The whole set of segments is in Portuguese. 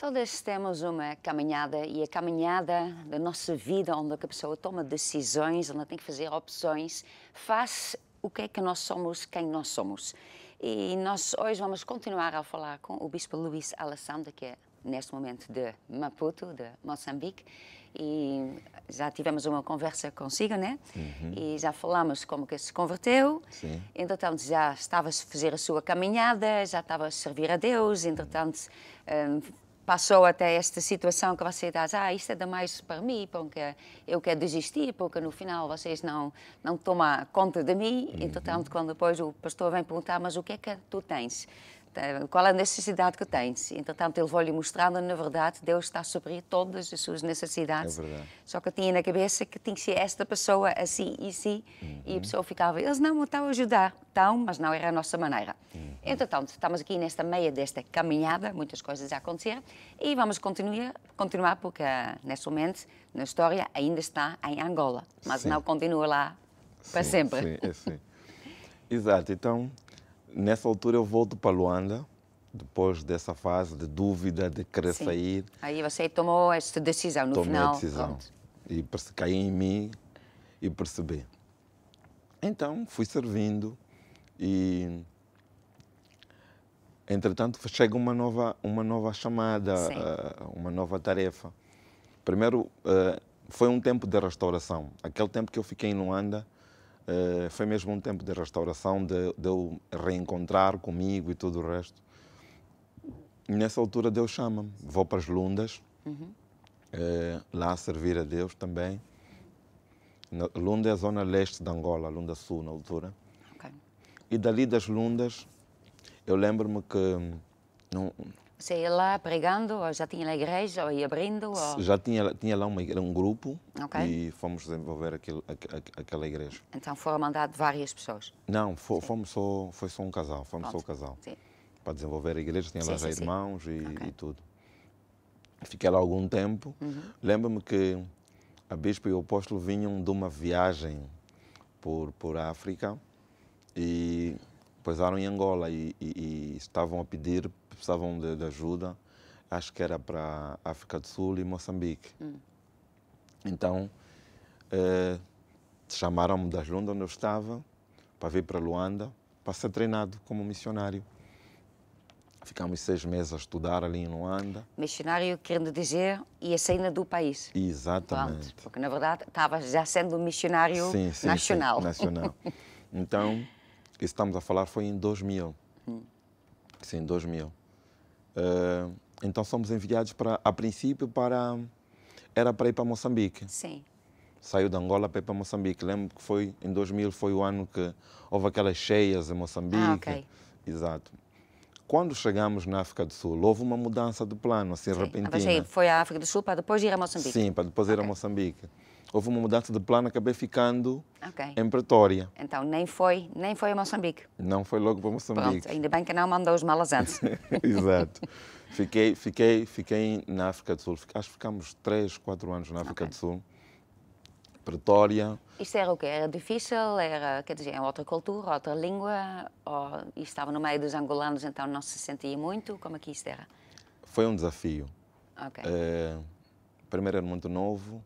Todos temos uma caminhada e a caminhada da nossa vida, onde a pessoa toma decisões, onde tem que fazer opções, faz o que é que nós somos, quem nós somos. E nós hoje vamos continuar a falar com o Bispo Luís Alessandro, que é neste momento de Maputo, de Moçambique, e já tivemos uma conversa consigo, né? Uhum. E já falamos como que se converteu. Sim. Entretanto, já estava a fazer a sua caminhada, já estava a servir a Deus, entretanto, um, passou até esta situação que você diz, ah, isto é demais para mim, porque eu quero desistir, porque no final vocês não não tomam conta de mim. Uhum. Entretanto, quando depois o pastor vem perguntar, mas o que é que tu tens? Eh, qual a necessidade que tens. Entretanto, tá, ele vou lhe mostrando, na verdade, Deus está a suprir todas as suas necessidades. É verdade. Só que tinha na cabeça que tinha que ser esta pessoa assim e assim, uhum. e a uhum. pessoa ficava, eles não me estão a ajudar, estão, mas não era a nossa maneira. Uhum. Entretanto, estamos aqui nesta meia desta caminhada, muitas coisas a acontecer, e vamos continuar, continuar porque, eh, neste momento, na história ainda está em Angola, mas sim. não continua lá para sim, sempre. Sim, é sim. Exato, então Nessa altura eu volto para Luanda, depois dessa fase de dúvida, de querer Sim. sair. Aí você tomou esta decisão no Tomei final. Tomei a decisão. E caí em mim e percebi. Então fui servindo e entretanto chega uma nova uma nova chamada uh, uma nova tarefa primeiro uh, foi um tempo de restauração aquele tempo que eu fiquei em Luanda eh, foi mesmo um tempo de restauração, de, de eu reencontrar comigo e tudo o resto. Nessa altura, Deus chama-me. Vou para as Lundas, uhum. lá servir a Deus também. Na, Lunda é a zona leste de Angola, Lunda Sul, na altura. Okay. E dali das Lundas, eu lembro-me que hum, não, você ia lá pregando, ou já tinha lá igreja, ou ia abrindo? Ou... Já tinha, tinha lá uma, um grupo okay. e fomos desenvolver aquela igreja. Então foram mandados várias pessoas? Não, fomos só, foi só um casal, fomos Pronto. só um casal. Sim. Para desenvolver a igreja, tinha sim, lá já irmãos e, okay. e, tudo. Fiquei lá algum tempo. Uhum. Lembro-me que a bispo e o apóstolo vinham de uma viagem por, por África e eram em Angola e, e, e estavam a pedir precisavam de, de ajuda, acho que era para África do Sul e Moçambique. Hum. Então, eh, chamaram-me das Londres onde eu estava para vir para Luanda para ser treinado como missionário. Ficámos seis meses a estudar ali em Luanda. Missionário, querendo dizer, ia saindo do país. Exatamente. Pronto, porque, na verdade, estava já sendo um missionário sim, sim, nacional. Sim, nacional. então, isso estamos a falar foi em 2000. Hum. Sim, 2000. Ah, então somos enviados para, a princípio, para era para ir para Moçambique. Sim. Saiu de Angola para ir para Moçambique. Lembro que foi em 2000 foi o ano que houve aquelas cheias em Moçambique. Ah, ok. Exato. Quando chegamos na África do Sul, houve uma mudança de plano, assim, Sim. Ah, repentina. foi à África do Sul para depois ir a Moçambique? Sim, para depois okay. ir a Moçambique houve uma mudança de plano, acabei ficando okay. em Pretória. Então nem foi, nem foi a Moçambique? Não foi logo para Moçambique. Pronto, ainda bem que não mandou os malas antes. Exato. Fiquei, fiquei, fiquei na África do Sul, acho que ficámos 3, 4 anos na África okay. do Sul. Pretória. Isto era o quê? Era difícil? Era, quer dizer, é outra cultura, outra língua? Ou estava no meio dos angolanos, então não se sentia muito? Como é que isto era? Foi um desafio. É, primeiro era muito novo,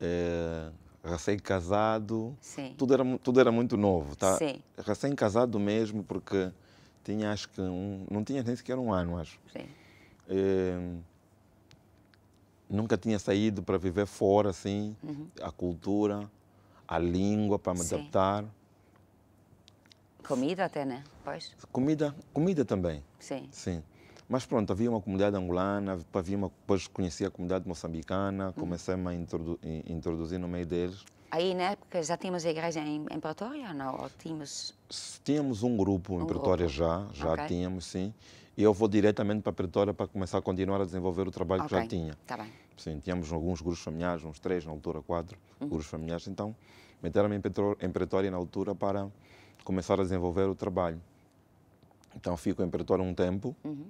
é, recém-casado. Tudo era, tudo era muito novo, tá? Recém-casado mesmo, porque tinha acho que um, não tinha nem sequer um ano, acho. É, nunca tinha saído para viver fora, assim, uhum. a cultura, a língua para me Sim. adaptar. Comida até, né? Pois. Comida, comida também. Sim. Sim. Mas pronto, havia uma comunidade angolana, havia uma, depois conheci a comunidade moçambicana, uhum. comecei-me a introdu, introduzir no meio deles. Aí na época já tínhamos igreja em, em Pretória ou não? tínhamos... Tínhamos um grupo um em Pretória grupo. já, já okay. tínhamos sim. E eu vou diretamente para Pretória para começar a continuar a desenvolver o trabalho okay. que já tinha. Tá bem. Sim, tínhamos alguns grupos familiares, uns três na altura, quatro uhum. grupos familiares. Então, meteram-me em Pretória na altura para começar a desenvolver o trabalho. Então, fico em Pretória um tempo. Uhum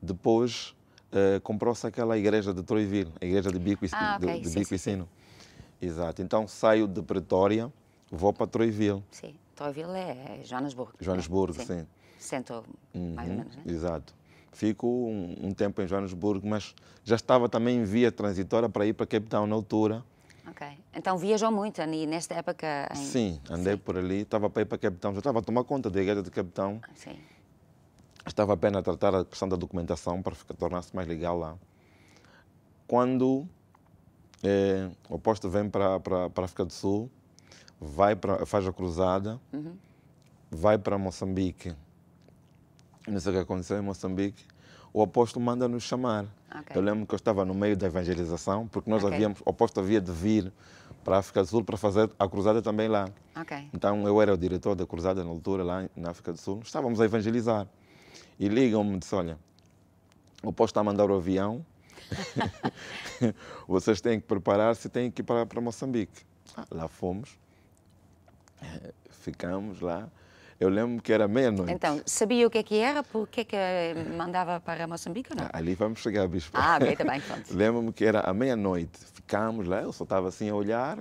depois uh, comprou-se aquela igreja de Troiville, a igreja de Bico, ah, okay. de, de Bico sim, Sino. Sim. Exato. Então saio de Pretória, vou para Troiville. Sim, Troiville é Joanesburgo. Né? Joanesburgo, sim. Sento uhum. mais ou menos, né? Exato. Fico um, um, tempo em Joanesburgo, mas já estava também em via transitória para ir para Cape Town na altura. Ok. Então viajou muito ali nesta época? Em... Sim, andei sim. por ali, estava para ir para Capitão. já estava a tomar conta da igreja de Capitão. Sim estava a pena tratar a questão da documentação para tornar-se mais legal lá. Quando é, o posto vem para, a África do Sul, vai para, faz a cruzada, uhum. vai para Moçambique. Não sei o que aconteceu em Moçambique. O apóstolo manda nos chamar. Okay. Eu lembro que eu estava no meio da evangelização, porque nós okay. havíamos, o apóstolo havia de vir para a África do Sul para fazer a cruzada também lá. Okay. Então eu era o diretor da cruzada na altura lá na África do Sul. Estávamos a evangelizar e ligam-me e dizem, olha, o posto está a mandar o avião, vocês têm que preparar-se, têm que ir para, para Moçambique. Ah, lá fomos, eh, ficamos lá. Eu lembro que era meia-noite. Então, sabia o que é que era? Por que é que eh, mandava para Moçambique ou não? Ah, ali vamos chegar, Bispo. Ah, tá bem, também, pronto. Lembro-me que era à meia-noite. Ficámos lá, eu só estava assim a olhar,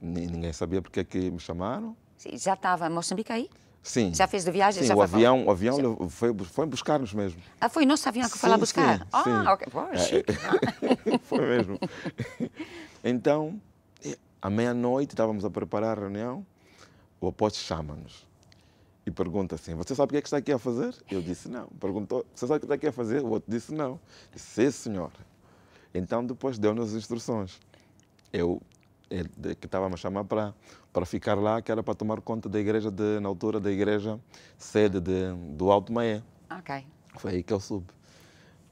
ninguém sabia porque é que me chamaram. Sim, já estava Moçambique aí? Sim. Já fez de viagem? Sim, já o avião, o avião já... foi, foi buscar-nos mesmo. Ah, foi o nosso avião que sim, foi lá buscar? Sim, ah, sim. ok. Pô, ah, é, foi mesmo. Então, é, à meia-noite, estávamos a preparar a reunião, o apóstolo chama-nos e pergunta assim, você sabe o que é que está aqui a fazer? Eu disse, não. Perguntou, você sabe o que está aqui a fazer? O outro disse, não. Disse, sim, senhor. Então, depois deu-nos as instruções. Eu é que estava-me a chamar para, para ficar lá, que era para tomar conta da igreja, de, na altura da igreja sede de, do Alto Maé. Ok. Foi aí que eu subi.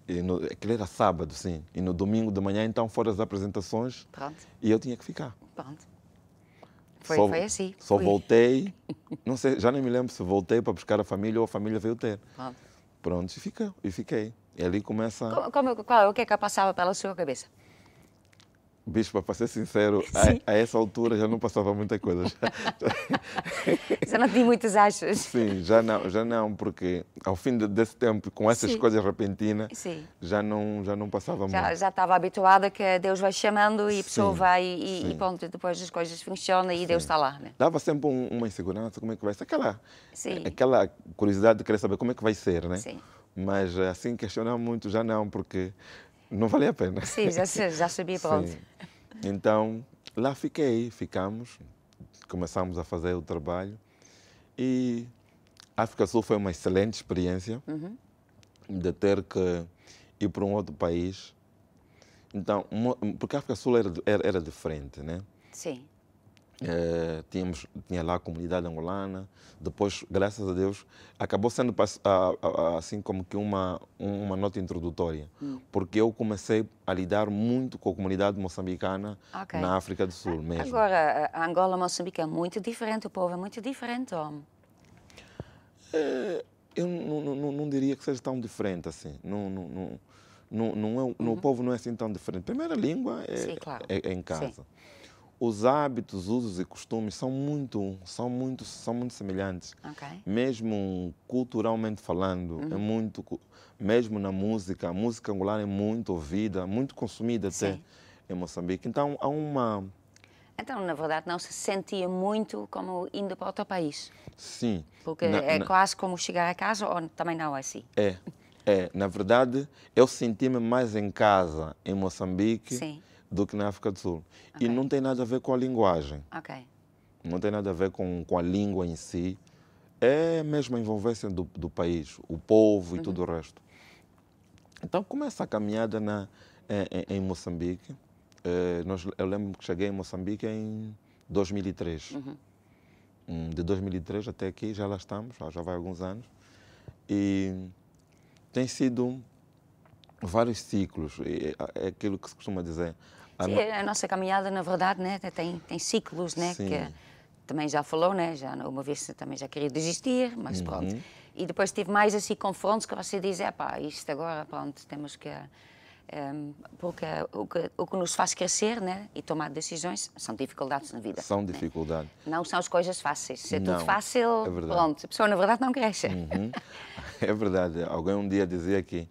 E no, era sábado, sim. E no domingo de manhã, então, foram as apresentações. Pronto. E eu tinha que ficar. Pronto. Foi, só, foi assim. Só voltei, não sei, já nem me lembro se voltei para buscar a família ou a família veio ter. Pronto. Pronto, e, fica, e fiquei. E ali começa... Como, como, qual, o que é que passava pela sua cabeça? Bispo, para ser sincero, a, a, essa altura já não passava muita coisa. Já, já não tinha muitas achas. Sim, já não, já não porque ao fim de, desse tempo, com essas Sim. coisas repentinas, Já, não, já não passava já, muito. Já estava habituada que Deus vai chamando e a pessoa Sim. vai e, e, pronto, depois as coisas funcionam e Deus está lá. Né? Dava sempre um, uma insegurança, como é que vai ser? Aquela, é, aquela curiosidade de querer saber como é que vai ser, né? Sim. Mas eh, assim, questionar muito já não, porque não valia a pena. Sim, já, já sabia para onde. Então, lá fiquei, ficamos, começamos a fazer o trabalho e a África Sul foi uma excelente experiência uhum. de ter que ir para um outro país. Então, porque a África Sul era, era, era diferente, né? Sim. Eh, tínhamos, tinha lá a comunidade angolana, depois, graças a Deus, acabou sendo assim como que uma, uma nota introdutória, hum. porque eu comecei a lidar muito com a comunidade moçambicana okay. na África do Sul mesmo. Agora, a Angola e Moçambique é muito diferente, o povo é muito diferente, homem. É, eu não, não, não, diria que seja tão diferente assim, não... não, não, não, não é, uhum. O povo não é assim tão diferente. Primeira língua é, Sim, claro. é, é em casa. Sim os hábitos, usos e costumes são muito, são muito, são muito semelhantes. Okay. Mesmo culturalmente falando, é uhum. é muito, mesmo na música, a música angolana é muito ouvida, muito consumida até Sim. em Moçambique. Então há uma então, na verdade, não se sentia muito como indo para outro país. Sim. Porque na, é na... quase como chegar a casa ou também não é assim? É. É, na verdade, eu senti-me mais em casa em Moçambique Sim do que na África do Sul. Okay. E não tem nada a ver com a linguagem. Ok. Não tem nada a ver com, com a língua em si. É mesmo a envolvência do, do país, o povo e uhum. tudo o resto. Então começa a caminhada na, em, em Moçambique. Eh, nós, eu lembro que cheguei em Moçambique em 2003. Uhum. Hum, de 2003 até aqui já lá estamos, já vai alguns anos. E tem sido vários ciclos. É, é aquilo que se costuma dizer. A, Sim, no... É a nossa caminhada, na verdade, né, tem, tem ciclos, né? Que também já falou, né? Já uma vez também já queria desistir, mas uhum. pronto. E depois tive mais assim confrontos que você diz, é pá, isto agora, pronto, temos que ehm, porque é o que, o que, nos faz crescer né, e tomar decisões são dificuldades na vida. São né. dificuldades. Né? Não são as coisas fáceis. Se é não, tudo fácil, é pronto, a pessoa na verdade não cresce. Uhum. É verdade. Alguém um dia dizia que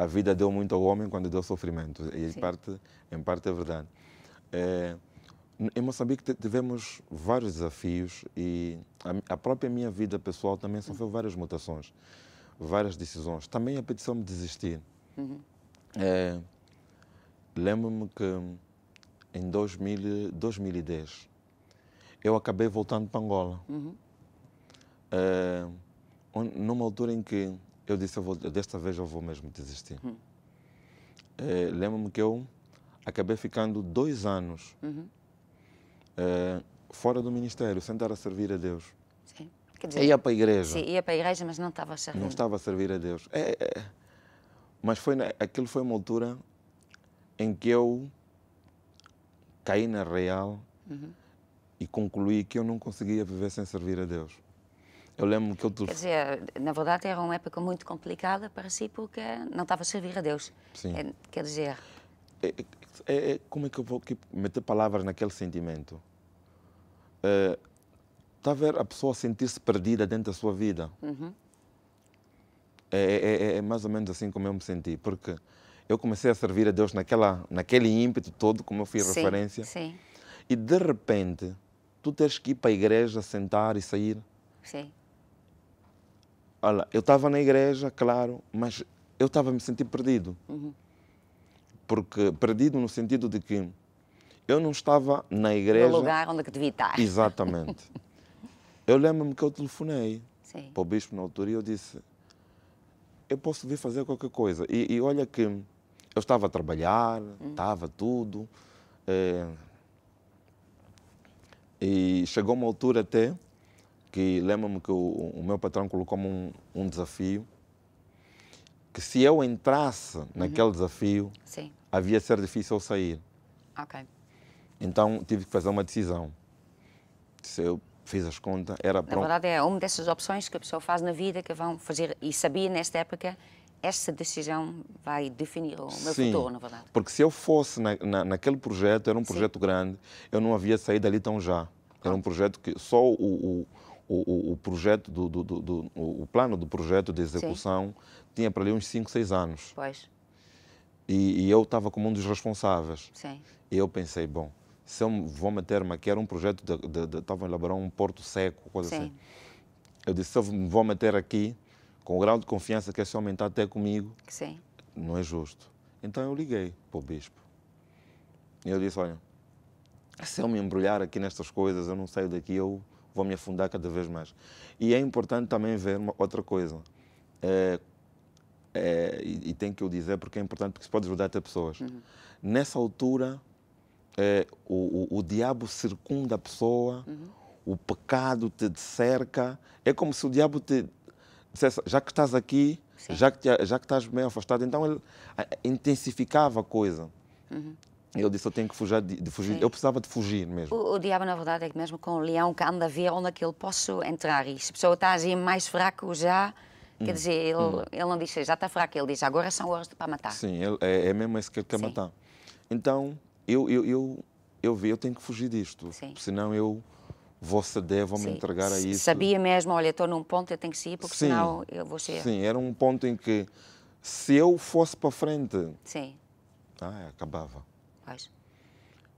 a vida deu muito ao homem quando deu sofrimento. E em parte, em parte é verdade. É, em Moçambique tivemos vários desafios e a, a própria minha vida pessoal também sofreu uhum. várias mutações, várias decisões. Também a petição de desistir. Uhum. É, Lembro-me que em 2000, 2010 eu acabei voltando para Angola. Uhum. É, numa altura em que eu disse, eu vou, desta vez eu vou mesmo desistir. Uhum. É, Lembro-me que eu acabei ficando dois anos uhum. é, fora do ministério, sem estar a servir a Deus. Sim. Quer dizer, ia para a igreja. Sim, ia para a igreja, mas não estava a servir. Não estava a servir a Deus. É, é, é. mas foi, aquilo foi uma altura em que eu caí na real uhum. e concluí que eu não conseguia viver sem servir a Deus. Eu lembro que eu... Quer dizer, na verdade era uma época muito complicada para si porque não estava a servir a Deus. Sim. É, quer dizer... É é, é, é, como é que eu vou meter palavras naquele sentimento? Eh, Está a ver a pessoa sentir-se perdida dentro da sua vida. Uhum. É, é, mais ou menos assim como eu me senti, porque eu comecei a servir a Deus naquela, naquele ímpeto todo, como eu fui sim, referência. Sim. E de repente, tu tens que ir para a igreja, sentar e sair. Sim. Olha, eu estava na igreja, claro, mas eu estava me sentindo perdido. Uhum. Porque perdido no sentido de que eu não estava na igreja. No lugar onde devia estar. Exatamente. eu lembro-me que eu telefonei Sim. para o bispo na altura e eu disse: eu posso vir fazer qualquer coisa. E, e olha que eu estava a trabalhar, uhum. estava tudo. É, e chegou uma altura até que lembro-me que o, o, meu patrão colocou-me um, um, desafio que se eu entrasse uhum. naquele desafio, Sim. havia de ser difícil eu sair. Então tive que fazer uma decisão. Se eu fiz as contas, era pronto. Na verdade é uma dessas opções que a pessoa faz na vida que vão fazer e sabia nesta época essa decisão vai definir o meu Sim, futuro, na verdade. Porque se eu fosse na, na, naquele projeto, era um projeto Sim. grande, eu não havia saído dali tão já. Era um projeto que só o, o o, o, projeto do, do, do, do, o plano do projeto de execução Sim. tinha para ali uns 5, 6 anos. Pois. E, e eu estava como um dos responsáveis. Sim. E eu pensei, bom, se eu vou meter-me aqui, era um projeto de, estavam a elaborar um porto seco, coisa Sim. assim. Eu disse, se eu me vou meter aqui, com o grau de confiança que esse homem está até comigo, Sim. não é justo. Então eu liguei para o bispo. E eu disse, olha, se eu me embrulhar aqui nestas coisas, eu não saio daqui, eu vou me afundar cada vez mais. E é importante também ver uma outra coisa. É, é, e, e tem que eu dizer porque é importante, porque se pode ajudar até pessoas. Uhum. Nessa altura, é, o, o, o, diabo circunda a pessoa, uhum. o pecado te cerca. É como se o diabo te dissesse, já que estás aqui, já que, já que estás meio afastado, então ele intensificava a coisa. Uhum. Ele disse: Eu tenho que fugir. De, fugir. Eu precisava de fugir mesmo. O, o, diabo, na verdade, é que mesmo com o leão que anda a ver onde é que ele posso entrar. E se a pessoa está assim mais fraco já. Hum. Quer dizer, ele, hum. ele não disse já está fraco, ele diz agora são horas para matar. Sim, ele, é, é mesmo isso que ele quer Sim. matar. Então, eu, eu, eu, eu vi, eu tenho que fugir disto, Sim. senão eu vou ceder, vou Sim. me entregar a isso. Sabia mesmo, olha, estou num ponto, eu tenho que sair, porque Sim. senão eu vou ser. Sim, era um ponto em que se eu fosse para frente, Sim. Ah, acabava locais.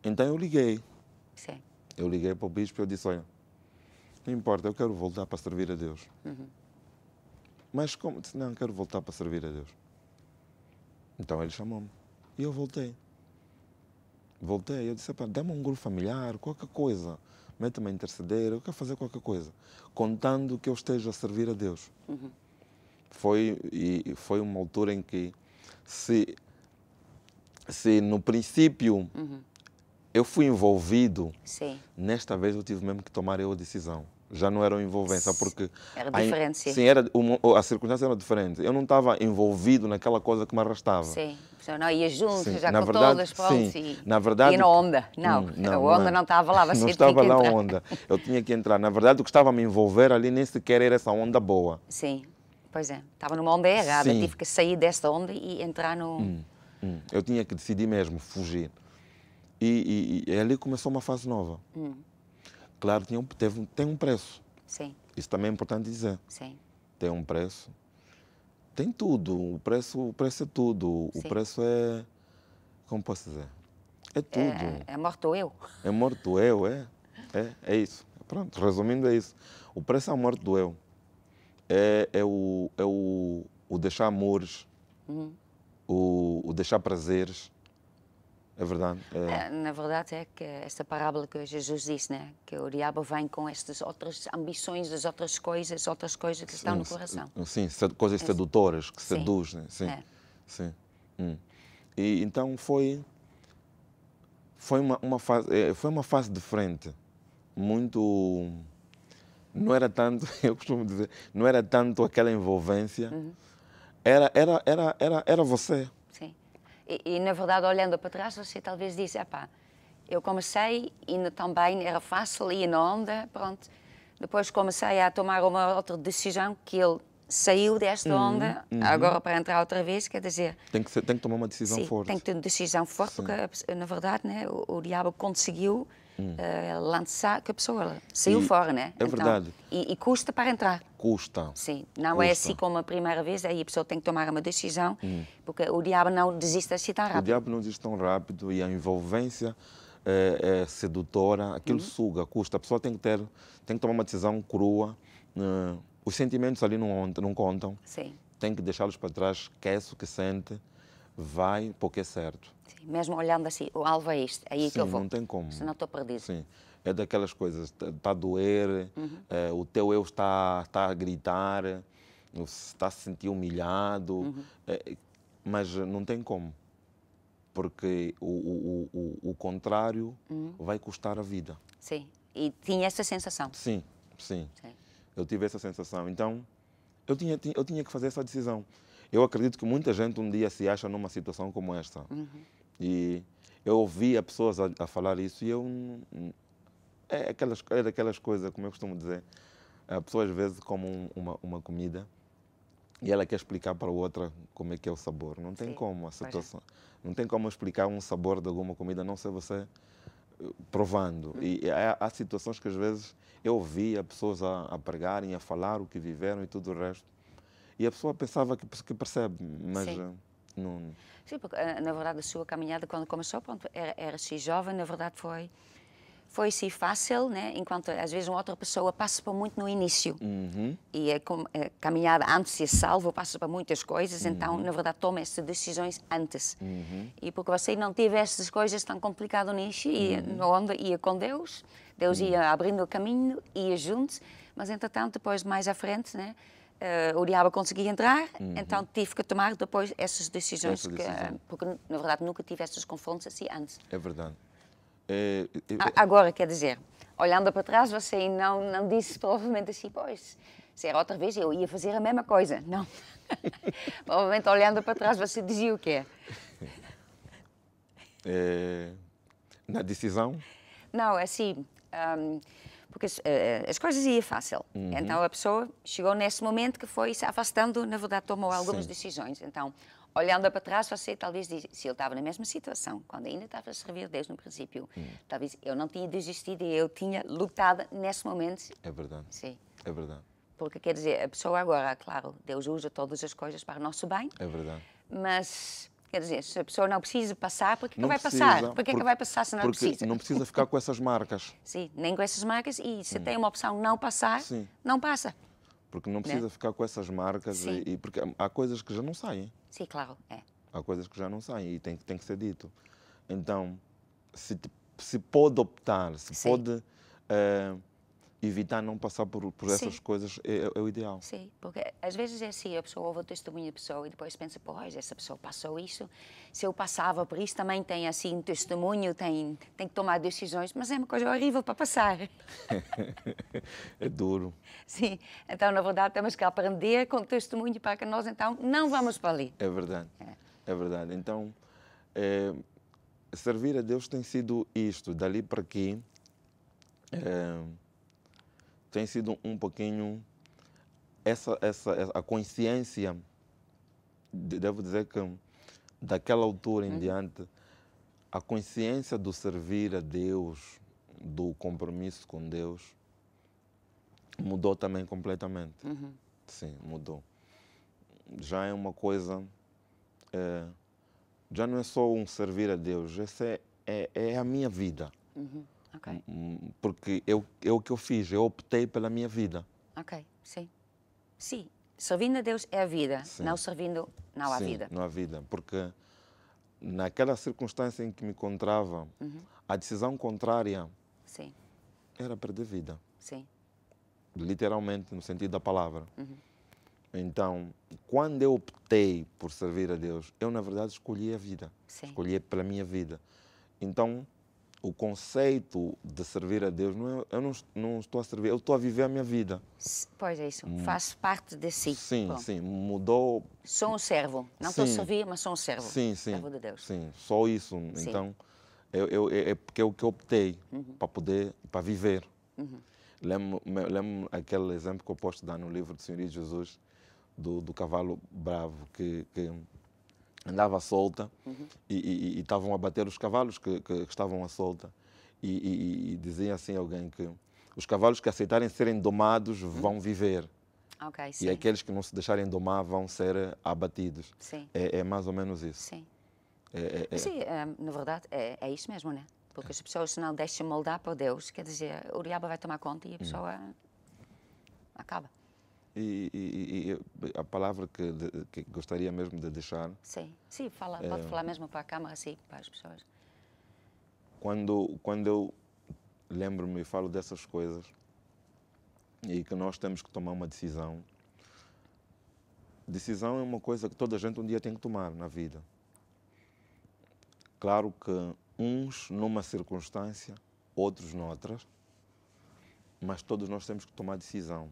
Então eu liguei. Sim. Eu liguei para o bispo e eu disse, olha, não importa, eu quero voltar para servir a Deus. Uhum. Mas como? Disse, não, quero voltar para servir a Deus. Então ele chamou-me. E eu voltei. Voltei, eu disse, dá-me um grupo familiar, qualquer coisa. Mete-me a interceder, eu quero fazer qualquer coisa. Contando que eu esteja a servir a Deus. Uhum. Foi, e foi uma altura em que se se no princípio uhum. eu fui envolvido, sim. nesta vez eu tive mesmo que tomar eu a decisão. Já não era uma envolvência, porque. Era diferente, sim. sim era, uma, a circunstância era diferente. Eu não estava envolvido naquela coisa que me arrastava. Sim, então não ia junto, sim. já na com verdade, todas, pronto. Sim. E, na verdade. E na onda. Não, hum, não a onda é. não estava lá, você Não estava lá a onda. Eu tinha que entrar. Na verdade, o que estava a me envolver ali nem sequer era essa onda boa. Sim, pois é. Estava numa onda errada. Sim. Tive que sair desta onda e entrar no. Hum Hum. Eu tinha que decidir mesmo fugir. E, e, e é ali começou uma fase nova. Hum. Claro, tinha um, teve, tem um preço. Sim. Isso também é importante dizer. Sim. Tem um preço. Tem tudo. O preço, o preço é tudo. Sim. O preço é. Como posso dizer? É, é tudo. É, é morto eu. É morto eu, é. É, é isso. Pronto, resumindo, é isso. O preço é a morte do eu. É, é, o, é o, o deixar amores. Uhum o, o deixar prazeres. É verdade. É. Ah, na verdade, é que esta parábola que Jesus disse, né? que o diabo vem com estas outras ambições, as outras coisas, outras coisas que estão no coração. Sim, coisas sedutoras que Sim. seduzem. Né? Sim. É. Sim. Hum. E então foi foi uma, uma fase é, foi uma fase diferente, muito não era tanto, eu costumo dizer, não era tanto aquela envolvência. Uhum era, era, era, era, era você. Sim. E, e na verdade, olhando para trás, você talvez diz, pá, eu comecei ainda também era fácil e na onda, pronto. Depois comecei a tomar uma outra decisão que ele saiu desta uhum, onda, uhum. agora para entrar outra vez, quer dizer... Tem que, ser, tem que tomar uma decisão sim, forte. tem que ter uma decisão forte, sim. porque, na verdade, né, o, o diabo conseguiu uh, lançar, que a pessoa saiu e fora, né? É então, verdade. E, e, custa para entrar. Custa. Sim, não é custa. é assim como a primeira vez, aí a pessoa tem que tomar uma decisão, hum. porque o diabo não desiste assim tão rápido. O diabo não desiste tão rápido e a envolvência é, é sedutora, aquilo hum. suga, custa. A pessoa tem que ter, tem que tomar uma decisão crua. Uh, os sentimentos ali não, não contam. Sim. Tem que deixá-los para trás, esquece o que sente, vai porque é certo. Sim, mesmo olhando assim, o alvo é isto, é aí Sim, que eu vou. não tem como. Senão estou perdido. Sim, é daquelas coisas, está a doer, uhum. é, o teu eu está, está a gritar, está a se sentir humilhado, uhum. é, mas não tem como. Porque o, o, o, o contrário uhum. vai custar a vida. Sim, e tinha essa sensação. Sim, sim, sim. Eu tive essa sensação. Então, eu tinha, eu tinha que fazer essa decisão. Eu acredito que muita gente um dia se acha numa situação como esta. Uhum. E eu ouvia pessoas a, a falar isso e eu. É aquelas, é daquelas coisas, como eu costumo dizer, a pessoa às vezes come um, uma, uma comida e ela quer explicar para a outra como é que é o sabor. Não tem Sim, como a é. situação. Não tem como explicar um sabor de alguma comida, não ser você eh, provando. Hum. E há, há, situações que às vezes eu ouvia pessoas a, a pregarem, a falar o que viveram e tudo o resto. E a pessoa pensava que, que percebe, mas. Sim. Eh, Nuno? Sim, porque eh, na verdade a sua caminhada quando começou, pronto, era, era se assim jovem, na verdade foi foi se assim fácil, né? Enquanto às vezes uma outra pessoa passa por muito no início uhum. e é, com, é, caminhar antes e salvo passa por muitas coisas, então, uhum. então na verdade toma essas decisões antes uhum. e porque você não tiver essas coisas tão complicadas nisso e uhum. onde ia com Deus, Deus ia uhum. abrindo o caminho, ia juntos, mas entretanto depois mais à frente, né? Uh, o diabo conseguia entrar, uhum. então tive que tomar depois essas decisões, que, porque na verdade nunca tive essas confrontos assim antes. É verdade. É, é, é... Agora, quer dizer, olhando para trás, você não, não disse provavelmente assim, pois, se era outra vez eu ia fazer a mesma coisa. Não. provavelmente olhando para trás, você dizia o quê? Eh, na decisão? Não, é assim. Um, porque as, eh, eh, as coisas iam fácil. Uhum. Então a pessoa chegou nesse momento que foi se afastando, na verdade tomou algumas Sim. decisões. Então, olhando para trás, você talvez diz, se eu estava na mesma situação, quando ainda estava a servir a Deus no princípio, uhum. talvez eu não tinha desistido e eu tinha lutado nesse momento. É verdade. Sim. É verdade. Porque quer dizer, a pessoa agora, claro, Deus usa todas as coisas para o nosso bem. É verdade. Mas Quer dizer, se a pessoa não precisa passar, por é que não vai precisa, passar? Por é que vai passar se não precisa? Não precisa ficar com essas marcas. Sim, nem com essas marcas. E se hum. tem uma opção não passar, Sim. não passa. Porque não né? precisa não. ficar com essas marcas e, porque há coisas que já não saem. Sim, claro, é. Há coisas que já não saem e tem, tem que ser dito. Então, se, se pode optar, se Sim. pode. Uh, evitar não passar por, por essas Sim. coisas é, é, o ideal. Sim, porque às vezes é assim, a pessoa ouve o testemunho da pessoa e depois pensa, pois, essa pessoa passou isso, se eu passava por isso também tem assim um testemunho, tem, tem que tomar decisões, mas é uma coisa horrível para passar. é duro. Sim, então na verdade temos que aprender com o testemunho para que nós então não vamos para ali. É verdade, é, é verdade. Então, é, servir a Deus tem sido isto, dali para aqui... É, tem sido um pouquinho essa, essa, essa a consciência, devo dizer que daquela altura em uhum. diante, a consciência do servir a Deus, do compromisso com Deus, mudou também completamente. Uhum. Sim, mudou. Já é uma coisa. É, já não é só um servir a Deus, essa é, é, é a minha vida. Uhum. Okay. Hum, porque eu, é o que eu fiz, eu optei pela minha vida. Ok, sim. Sim, servindo a Deus é a vida, sim. não servindo não há sim, vida. não há vida, porque naquela circunstância em que me encontrava, uhum. a decisão contrária sim. era perder vida. Sim. Literalmente, no sentido da palavra. Uhum. Então, quando eu optei por servir a Deus, eu na verdade escolhi a vida. Sim. Escolhi pela minha vida. Então, o conceito de servir a Deus, não é, eu não, não, estou a servir, eu estou a viver a minha vida. Pois é isso, hum. faz parte de si. Sim, Bom. sim, mudou. Sou um servo, não sim. estou a servir, mas sou um servo. Sim, sim. Servo de Deus. Sim, só isso. Sim. Então, eu, eu, é, é porque é o que optei uhum. para poder, para viver. Uhum. Lembro, lembro aquele exemplo que eu posso dar no livro do Senhor Jesus, do, do cavalo bravo, que, que andava à solta uhum. e estavam a bater os cavalos que, que, que estavam à solta. E, e, e dizia assim alguém que os cavalos que aceitarem serem domados uhum. vão viver. Okay, e aqueles que não se deixarem domar vão ser abatidos. É, é, mais ou menos isso. Sim. É, é, é. sim, é, na verdade, é, é isso mesmo, né? Porque as pessoas se não deixam moldar por Deus, quer dizer, o diabo vai tomar conta e a hum. pessoa acaba. E, e, e, a palavra que, de, que, gostaria mesmo de deixar. Sim, sim, fala, é, pode eh, falar mesmo para a câmara, sim, para as pessoas. Quando, quando eu lembro-me e falo dessas coisas e que nós temos que tomar uma decisão, decisão é uma coisa que toda a gente um dia tem que tomar na vida. Claro que uns numa circunstância, outros noutras, mas todos nós temos que tomar decisão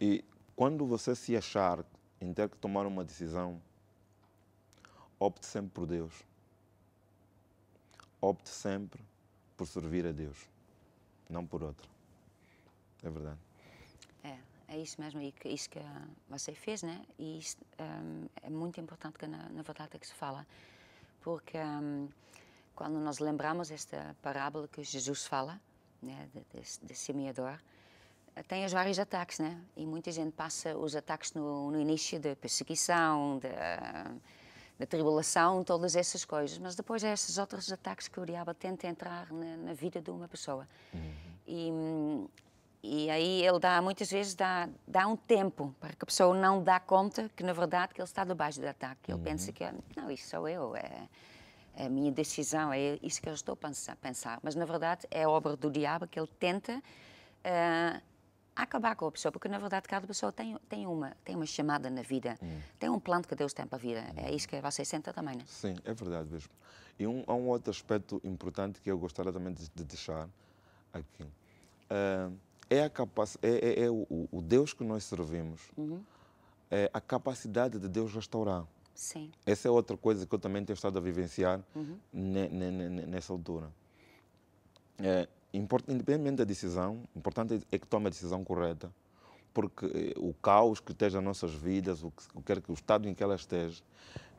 e quando você se achar em ter que tomar uma decisão, opte sempre por Deus. Opte sempre por servir a Deus, não por outro É verdade. É, é isso mesmo, e que, isso que ah, você fez, né? E isso, um, é muito importante que na, na verdade é que se fala, porque um, quando nós lembramos esta parábola que Jesus fala, né, de, de, de semeador, tem os vários ataques, né? E muita gente passa os ataques no, no início da perseguição, da, tribulação, todas essas coisas. Mas depois há esses outros ataques que o diabo tenta entrar na, na vida de uma pessoa. Uhum. E, e aí ele dá, muitas vezes, dá, dá um tempo para que a pessoa não dá conta que, na verdade, que ele está debaixo do ataque. Ele uhum. pensa que, ah, não, isso sou eu, é, é, a minha decisão, é isso que eu estou a pensar. Mas, na verdade, é obra do diabo que ele tenta... Uh, acabar com a pessoa, porque na verdade cada pessoa tem, tem, uma, tem uma chamada na vida, hum. tem um plano que Deus tem para a vida. É hum. É isso que você senta também, não é? Sim, é verdade mesmo. E um, há um outro aspecto importante que eu gostaria também de, de deixar aqui. Uh, é, a capac... é, é, é o, o, Deus que nós servimos, uhum. é a capacidade de Deus restaurar. Sim. Essa é outra coisa que eu também tenho estado a vivenciar uhum. nessa altura. É, independentemente da decisão, importante é que tome a decisão correta, porque eh, o caos que esteja nas nossas vidas, o que quer que o estado em que ela esteja,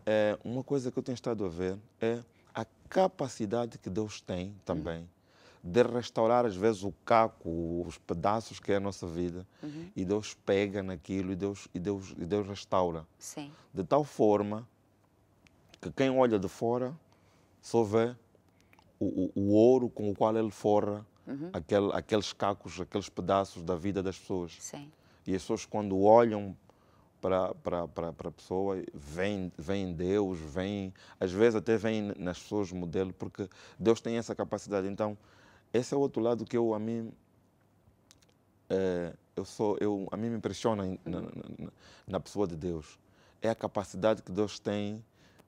é uma coisa que eu tenho estado a ver é a capacidade que Deus tem também uhum. de restaurar às vezes o caco, os pedaços que é a nossa vida, uhum. e Deus pega naquilo e Deus e Deus e Deus restaura. Sim. De tal forma que quem olha de fora só vê o, o, ouro com o qual ele forra uhum. aquele, aqueles cacos, aqueles pedaços da vida das pessoas. Sim. E as pessoas, quando olham para, para, para, para a pessoa, vem, vem Deus, vem. Às vezes até vem nas pessoas modelo, porque Deus tem essa capacidade. Então, esse é o outro lado que eu, a mim. É, eu sou, eu, a mim me impressiona na, uhum. na, na pessoa de Deus. É a capacidade que Deus tem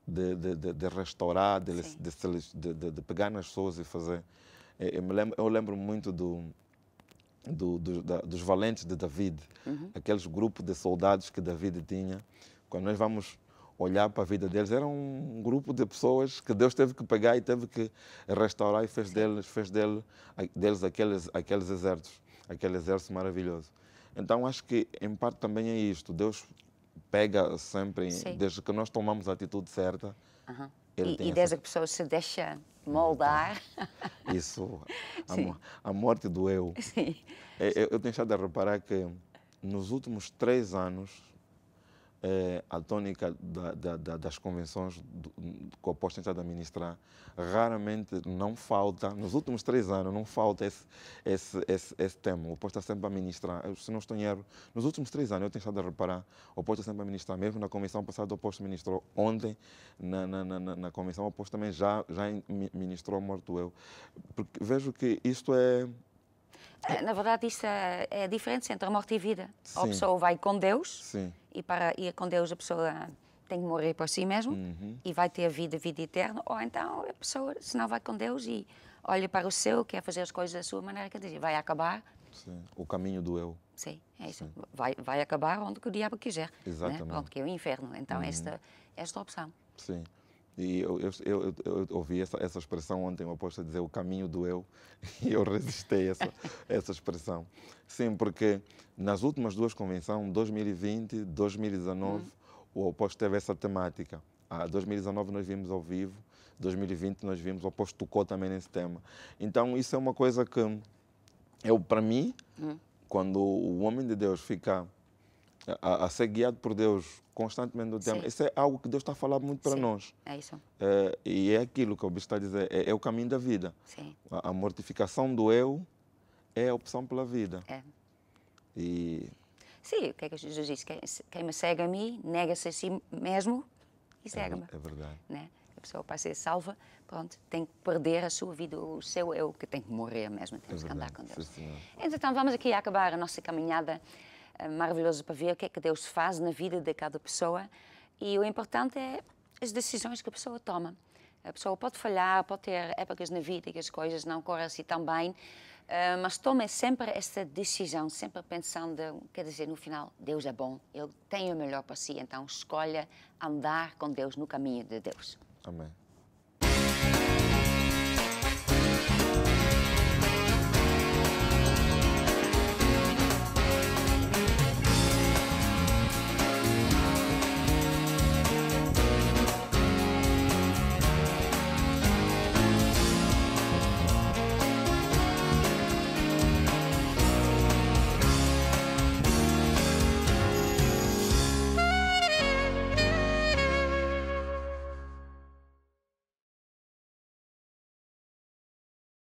de, de, de, de restaurar, de, de, pegar nas pessoas e fazer. É, eu, me lembro, eu lembro muito do, do, do da, dos valentes de David, uhum. aqueles grupos de soldados que David tinha. Quando nós vamos olhar para a vida deles, era um grupo de pessoas que Deus teve que pegar e teve que restaurar e fez deles, fez deles, deles aqueles, aqueles exércitos, aquele exército maravilhoso. Então acho que em parte também é isto. Deus pega sempre, Sim. desde que nós tomamos a atitude certa. Uhum. e, e desde essa... que a pessoa se deixa moldar. Isso, a, a, morte do eu. Sim. Eu, eu tenho estado a reparar que nos últimos três anos é, a tônica da, da, da, das convenções que o posto a administrar raramente não falta, nos últimos três anos não falta esse, esse, esse, esse tema. O posto está sempre a ministrar se não estou em erro, nos últimos três anos eu tenho estado a reparar, o posto está sempre a ministrar mesmo na convenção passada o posto ministrou ontem, na, na, na, na o posto também já, já ministrou, morto eu. Porque vejo que isto é é, na verdade, isso é, é a diferença entre a morte e a vida. Sim. A pessoa vai com Deus Sim. e para ir com Deus a pessoa tem que morrer por si mesmo uhum. e vai ter a vida, vida eterna. Ou então a pessoa, se não vai com Deus e olha para o seu, quer fazer as coisas da sua maneira, quer dizer, vai acabar. Sim. O caminho do eu. Sim, é isso. Sim. Vai, vai acabar onde que o diabo quiser. Né? Exatamente. Né? Onde que é o inferno. Então, uhum. esta, esta opção. Sim. E eu, eu, eu, eu ouvi essa, essa, expressão ontem, o a dizer o caminho do eu, e eu resisti a essa, essa expressão. Sim, porque nas últimas duas convenções, 2020 e 2019, hum. o oposto teve essa temática. Ah, 2019 nós vimos ao vivo, 2020 nós vimos, o oposto tocou também nesse tema. Então isso é uma coisa que eu, para mim, hum. quando o homem de Deus fica a, a ser guiado por Deus constantemente no tempo. Sim. Isso é algo que Deus está a falar muito para Sim, nós. É isso. É, e é aquilo que o Bispo está a dizer, é, é, o caminho da vida. Sim. A, a, mortificação do eu é a opção pela vida. É. E... Sim, o que é que Jesus diz? Quem, quem me segue a mim, nega-se a si mesmo e é segue-me. É, é, verdade. Né? A pessoa para ser salva, pronto, tem que perder a sua vida, o seu eu, que tem que morrer mesmo, tem é que andar com Deus. Sim, então, vamos aqui acabar a nossa caminhada maravilhoso para ver o que é que Deus faz na vida de cada pessoa. E o importante é as decisões que a pessoa toma. A pessoa pode falhar, pode ter épocas na vida que as coisas não correm assim tão bem, eh, mas tome sempre esta decisão, sempre pensando, quer dizer, no final, Deus é bom, Ele tem o melhor para si, então escolha andar com Deus no caminho de Deus. Amém.